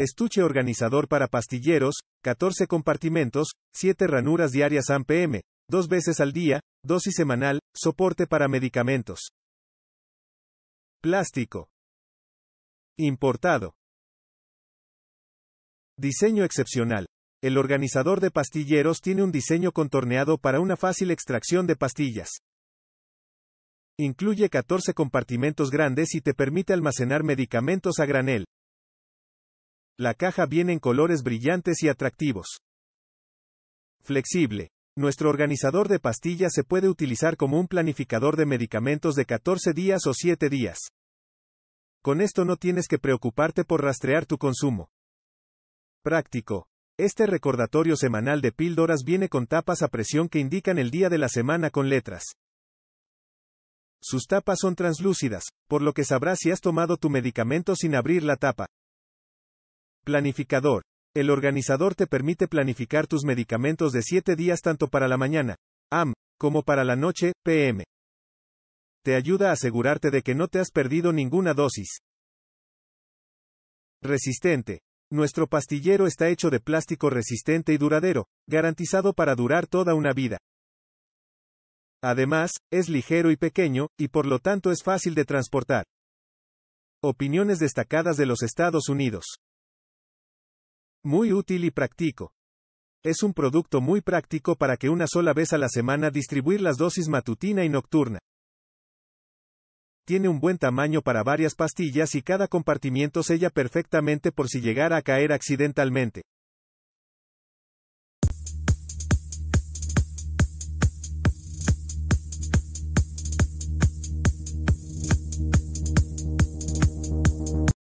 Estuche organizador para pastilleros, 14 compartimentos, 7 ranuras diarias AMPM, dos veces al día, dosis semanal, soporte para medicamentos. Plástico. Importado. Diseño excepcional. El organizador de pastilleros tiene un diseño contorneado para una fácil extracción de pastillas. Incluye 14 compartimentos grandes y te permite almacenar medicamentos a granel. La caja viene en colores brillantes y atractivos. Flexible. Nuestro organizador de pastillas se puede utilizar como un planificador de medicamentos de 14 días o 7 días. Con esto no tienes que preocuparte por rastrear tu consumo. Práctico. Este recordatorio semanal de píldoras viene con tapas a presión que indican el día de la semana con letras. Sus tapas son translúcidas, por lo que sabrás si has tomado tu medicamento sin abrir la tapa. Planificador. El organizador te permite planificar tus medicamentos de 7 días tanto para la mañana, AM, como para la noche, PM. Te ayuda a asegurarte de que no te has perdido ninguna dosis. Resistente. Nuestro pastillero está hecho de plástico resistente y duradero, garantizado para durar toda una vida. Además, es ligero y pequeño, y por lo tanto es fácil de transportar. Opiniones destacadas de los Estados Unidos. Muy útil y práctico. Es un producto muy práctico para que una sola vez a la semana distribuir las dosis matutina y nocturna. Tiene un buen tamaño para varias pastillas y cada compartimiento sella perfectamente por si llegara a caer accidentalmente.